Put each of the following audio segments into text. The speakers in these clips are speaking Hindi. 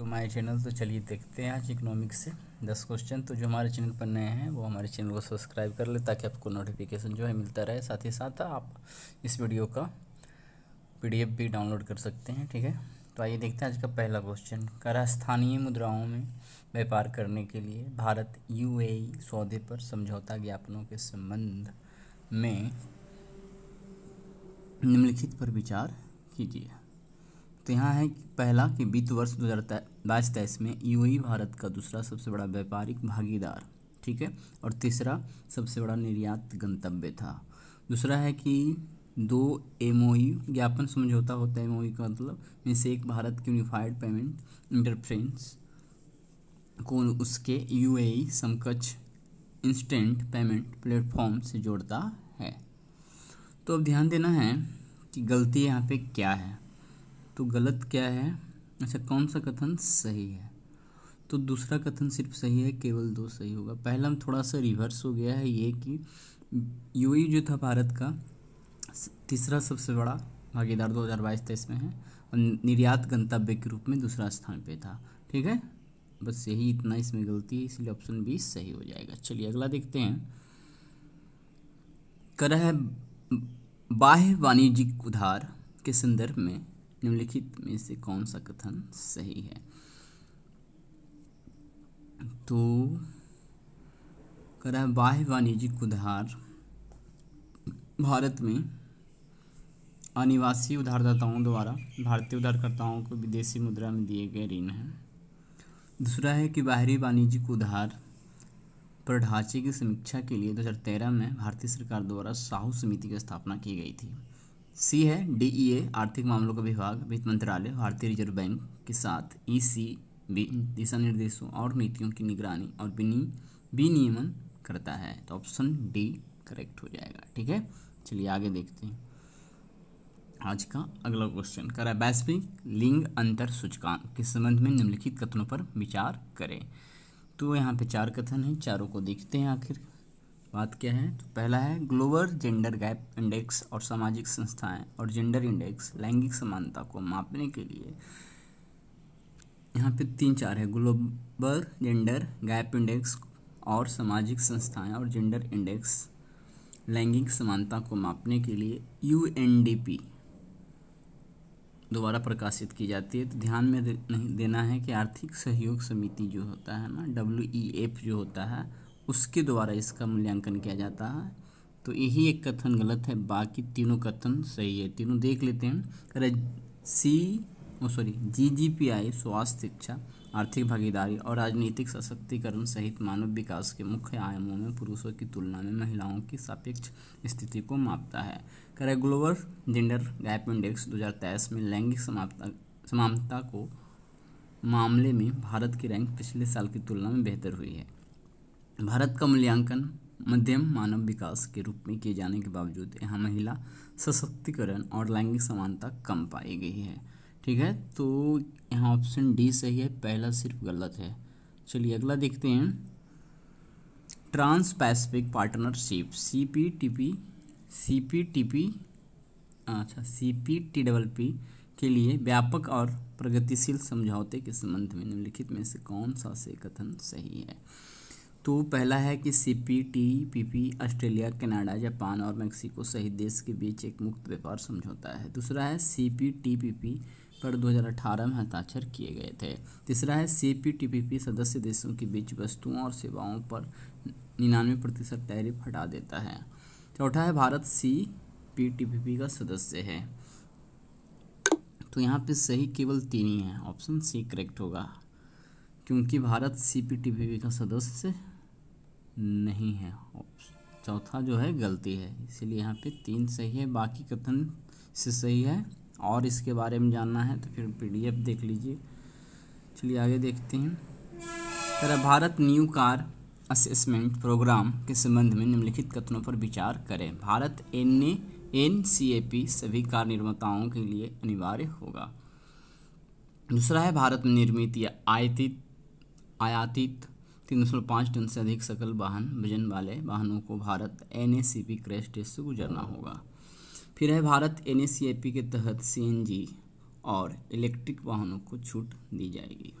टू माय चैनल तो चलिए देखते हैं आज इकोनॉमिक्स से दस क्वेश्चन तो जो हमारे चैनल पर नए हैं वो हमारे चैनल को सब्सक्राइब कर ले ताकि आपको नोटिफिकेशन जो है मिलता रहे साथ ही साथ आप इस वीडियो का पीडीएफ भी डाउनलोड कर सकते हैं ठीक है तो आइए देखते हैं आज का पहला क्वेश्चन कर स्थानीय मुद्राओं में व्यापार करने के लिए भारत यू e सौदे पर समझौता ज्ञापनों के संबंध में निम्नलिखित पर विचार कीजिए तो यहाँ है पहला कि वित्त वर्ष दो हज़ार बाईस तेईस में यू भारत का दूसरा सबसे बड़ा व्यापारिक भागीदार ठीक है और तीसरा सबसे बड़ा निर्यात गंतव्य था दूसरा है कि दो एम ज्ञापन समझौता होता है एम का मतलब में से एक भारत की यूनिफाइड पेमेंट इंटरफ्रेंस को उसके यू समकक्ष इंस्टेंट पेमेंट प्लेटफॉर्म से जोड़ता है तो अब ध्यान देना है कि गलती यहाँ पे क्या है तो गलत क्या है अच्छा कौन सा कथन सही है तो दूसरा कथन सिर्फ सही है केवल दो सही होगा पहला हम थोड़ा सा रिवर्स हो गया है ये कि यू जो था भारत का तीसरा सबसे बड़ा भागीदार 2022-23 में है और निर्यात गंतव्य के रूप में दूसरा स्थान पे था ठीक है बस यही इतना इसमें गलती है इसलिए ऑप्शन बी सही हो जाएगा चलिए अगला देखते हैं करा है बाह्य वाणिज्यिक उधार के संदर्भ में निम्नलिखित में से कौन सा कथन सही है तो करा बाह्य वाणिज्यिक उधार भारत में अनिवासी उधारदाताओं द्वारा भारतीय उधारकर्ताओं को विदेशी मुद्रा में दिए गए ऋण हैं दूसरा है कि बाहरी वाणिज्यिक उधार पर ढांचे की समीक्षा के लिए 2013 में भारतीय सरकार द्वारा साहू समिति की स्थापना की गई थी सी है डी e आर्थिक मामलों का विभाग वित्त मंत्रालय भारतीय रिजर्व बैंक के साथ ई e सी बी दिशा निर्देशों और नीतियों की निगरानी और विनियमन करता है तो ऑप्शन डी करेक्ट हो जाएगा ठीक है चलिए आगे देखते हैं आज का अगला क्वेश्चन है वैश्विक लिंग अंतर सूचकांक के संबंध में निम्नलिखित कथनों पर विचार करें तो यहाँ पे चार कथन हैं चारों को देखते हैं आखिर बात क्या है तो पहला है ग्लोबल जेंडर गैप इंडेक्स और सामाजिक संस्थाएं और जेंडर इंडेक्स लैंगिक समानता को मापने के लिए यहाँ पे तीन चार है ग्लोबल जेंडर गैप इंडेक्स और सामाजिक संस्थाएं और जेंडर इंडेक्स लैंगिक समानता को मापने के लिए यू दोबारा प्रकाशित की जाती है तो ध्यान में दे नहीं देना है कि आर्थिक सहयोग समिति जो होता है ना डब्ल्यू e जो होता है उसके द्वारा इसका मूल्यांकन किया जाता है तो यही एक कथन गलत है बाकी तीनों कथन सही है तीनों देख लेते हैं अरे सी ओ sorry ji G P I स्वास्थ्य शिक्षा आर्थिक भागीदारी और राजनीतिक सशक्तिकरण सहित मानव विकास के मुख्य आयामों में पुरुषों की तुलना में महिलाओं की सापेक्ष स्थिति को मापता है करे ग्लोबल जेंडर गैप इंडेक्स दो हज़ार तेईस में लैंगिक समाप्ता समानता को मामले में भारत की रैंक पिछले साल की तुलना में बेहतर हुई है भारत का मूल्यांकन मध्यम मानव विकास के रूप में किए जाने के बावजूद यहाँ महिला सशक्तिकरण और लैंगिक समानता कम पाई गई है ठीक है तो यहाँ ऑप्शन डी सही है पहला सिर्फ गलत है चलिए अगला देखते हैं Trans Pacific Partnership C P T P C P T P अच्छा C P T double P के लिए व्यापक और प्रगतिशील समझौते के संबंध में निम्नलिखित में से कौन सा से कथन सही है तो पहला है कि C P T P P Australia Canada Japan और मेक्सिको सहित देश के बीच एक मुक्त व्यापार समझौता है दूसरा है C P T P P पर 2018 में हस्ताक्षर किए गए थे तीसरा है C P T P P सदस्य देशों के बीच वस्तुओं और सेवाओं पर निन्यानवे प्रतिशत टैरिफ हटा देता है चौथा है Bharat C P T P P का सदस्य है तो यहाँ पे सही केवल तीन ही है ऑप्शन सी करेक्ट होगा क्योंकि Bharat C P T P P का सदस्य नहीं है चौथा जो है गलती है इसलिए यहाँ पे तीन सही है बाकी कथन से सही है और इसके बारे में जानना है तो फिर पीडीएफ देख लीजिए चलिए आगे देखते हैं तरह Bharat New Car Assessment Programme के संबंध में निम्नलिखित कथनों पर विचार करें Bharat N A N C A P सभी कार निर्माताओं के लिए अनिवार्य होगा दूसरा है भारत में निर्मित या आयतित आयातित तीन दशमलव पाँच टन से अधिक सकल वाहन वजन वाले वाहनों को Bharat N A C P crash test से गुजरना होगा फिर है Bharat N S C A P के तहत सी एन जी और इलेक्ट्रिक वाहनों को छूट दी जाएगी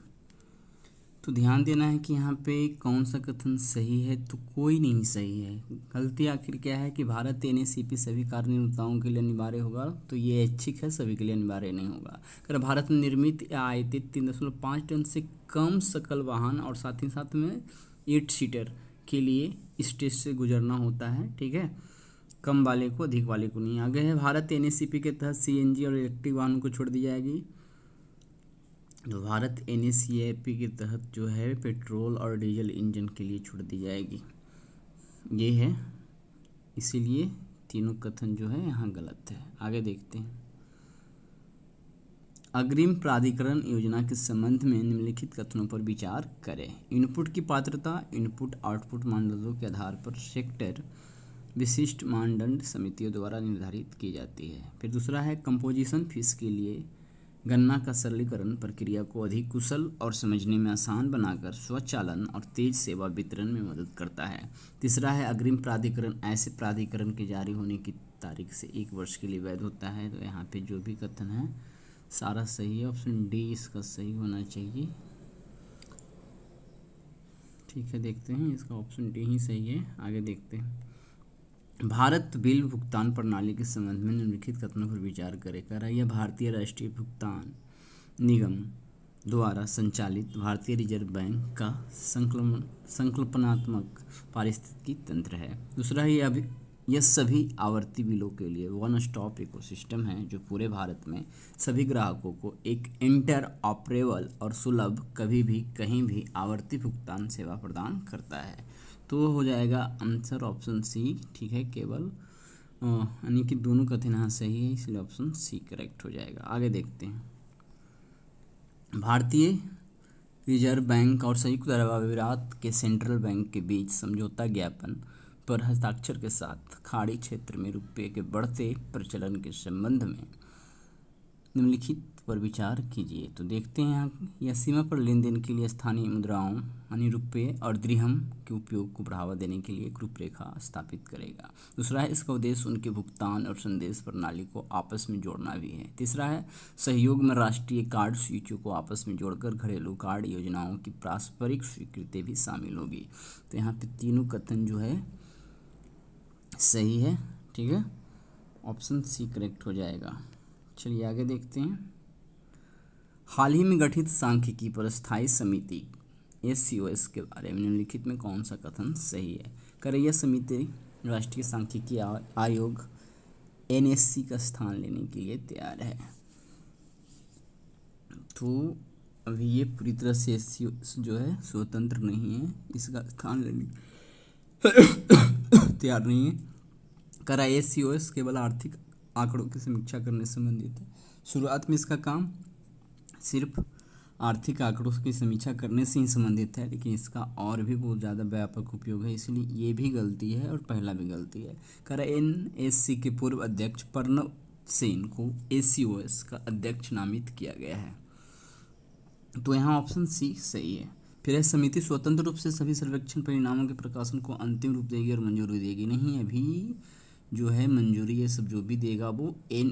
तो ध्यान देना है कि यहाँ पे कौन सा कथन सही है तो कोई नहीं सही है गलती आखिर क्या है कि भारत एन सभी कार्य निर्माताओं के लिए अनिवार्य होगा तो ये ऐच्छिक है सभी के लिए अनिवार्य नहीं होगा अगर भारत में निर्मित या आयातित तीन दशमलव पाँच टन से कम सकल वाहन और साथ ही साथ में एट सीटर के लिए स्टेज से गुजरना होता है ठीक है कम वाले को अधिक वाले को नहीं आगे है भारत एन के तहत सी और इलेक्ट्रिक वाहनों को छोड़ दी जाएगी भारत एन के तहत जो है पेट्रोल और डीजल इंजन के लिए छूट दी जाएगी ये है इसीलिए तीनों कथन जो है यहाँ गलत है आगे देखते हैं अग्रिम प्राधिकरण योजना के संबंध में निम्नलिखित कथनों पर विचार करें इनपुट की पात्रता इनपुट आउटपुट मानदंडों के आधार पर सेक्टर विशिष्ट मानदंड समितियों द्वारा निर्धारित की जाती है फिर दूसरा है कंपोजिशन फीस के लिए गन्ना का सरलीकरण प्रक्रिया को अधिक कुशल और समझने में आसान बनाकर स्वचालन और तेज सेवा वितरण में मदद करता है तीसरा है अग्रिम प्राधिकरण ऐसे प्राधिकरण के जारी होने की तारीख से एक वर्ष के लिए वैध होता है तो यहाँ पे जो भी कथन है सारा सही है ऑप्शन डी इसका सही होना चाहिए ठीक है देखते हैं इसका ऑप्शन डी ही सही है आगे देखते हैं भारत बिल भुगतान प्रणाली के संबंध में निम्नलिखित कथनों पर विचार करे कर यह भारतीय राष्ट्रीय भुगतान निगम द्वारा संचालित भारतीय रिजर्व बैंक का संकल्पनात्मक पारिस्थितिकी तंत्र है दूसरा ही अभी यह सभी आवर्ती बिलों के लिए वन स्टॉप इको है जो पूरे भारत में सभी ग्राहकों को एक इंटर ऑपरेबल और सुलभ कभी भी कहीं भी आवर्ती भुगतान सेवा प्रदान करता है तो हो जाएगा आंसर ऑप्शन सी ठीक है केवल यानी कि दोनों कथन यहाँ सही है इसलिए ऑप्शन सी करेक्ट हो जाएगा आगे देखते हैं भारतीय रिजर्व बैंक और संयुक्त अरब अमीरात के सेंट्रल बैंक के बीच समझौता ज्ञापन पर हस्ताक्षर के साथ खाड़ी क्षेत्र में रुपये के बढ़ते प्रचलन के संबंध में निम्नलिखित पर विचार कीजिए तो देखते हैं यहाँ यह सीमा पर लेन देन के लिए स्थानीय मुद्राओं यानी रुपये और द्रिहम के उपयोग को बढ़ावा देने के लिए एक रूपरेखा स्थापित करेगा दूसरा है इसका उद्देश्य उनके भुगतान और संदेश प्रणाली को आपस में जोड़ना भी है तीसरा है सहयोग में राष्ट्रीय कार्ड सूचियों को आपस में जोड़कर घरेलू कार्ड योजनाओं की पारस्परिक स्वीकृति भी शामिल होगी तो यहाँ पर तीनों कथन जो है सही है ठीक है ऑप्शन सी करेक्ट हो जाएगा चलिए आगे देखते हैं हाल ही में गठित सांख्यिकी पर स्थायी समिति एस सी ओ एस के बारे में निम्नलिखित में कौन सा कथन सही है करैया समिति राष्ट्रीय सांख्यिकी आयोग एन एस सी का स्थान लेने के लिए तैयार है तो अभी ये पूरी तरह से जो है स्वतंत्र नहीं है इसका स्थान लेने तैयार नहीं है करा सी ओ एस केवल आर्थिक आंकड़ों की समीक्षा करने संबंधित है शुरुआत में इसका काम सिर्फ आर्थिक आंकड़ों की समीक्षा करने से ही संबंधित है लेकिन इसका और भी बहुत ज़्यादा व्यापक उपयोग है इसलिए ये भी गलती है और पहला भी गलती है करा एन एस सी के पूर्व अध्यक्ष प्रणव सेन को ए सी ओ एस का अध्यक्ष नामित किया गया है तो यहाँ ऑप्शन सी सही है फिर यह समिति स्वतंत्र रूप से सभी सर्वेक्षण परिणामों के प्रकाशन को अंतिम रूप देगी और मंजूरी देगी नहीं अभी जो है मंजूरी ये सब जो भी देगा वो एन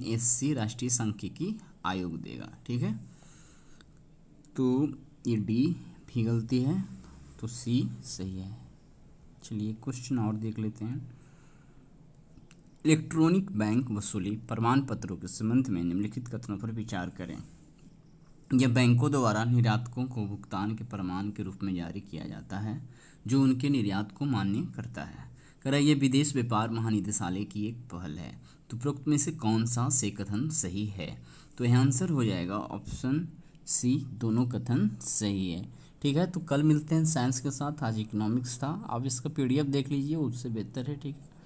राष्ट्रीय सांख्यिकी आयोग देगा ठीक है तो ये डी भी गलती है तो सी सही है चलिए क्वेश्चन और देख लेते हैं इलेक्ट्रॉनिक बैंक वसूली प्रमाण पत्रों के संबंध में निम्नलिखित कथनों पर विचार करें यह बैंकों द्वारा निर्यातकों को भुगतान के प्रमाण के रूप में जारी किया जाता है जो उनके निर्यात को मान्य करता है करा यह विदेश व्यापार महानिदेशालय की एक पहल है तो उपरोक्त में से कौन सा से कथन सही है तो यह आंसर हो जाएगा ऑप्शन सी दोनों कथन सही है ठीक है तो कल मिलते हैं साइंस के साथ आज इकोनॉमिक्स था आप इसका पीडीएफ देख लीजिए उससे बेहतर है ठीक है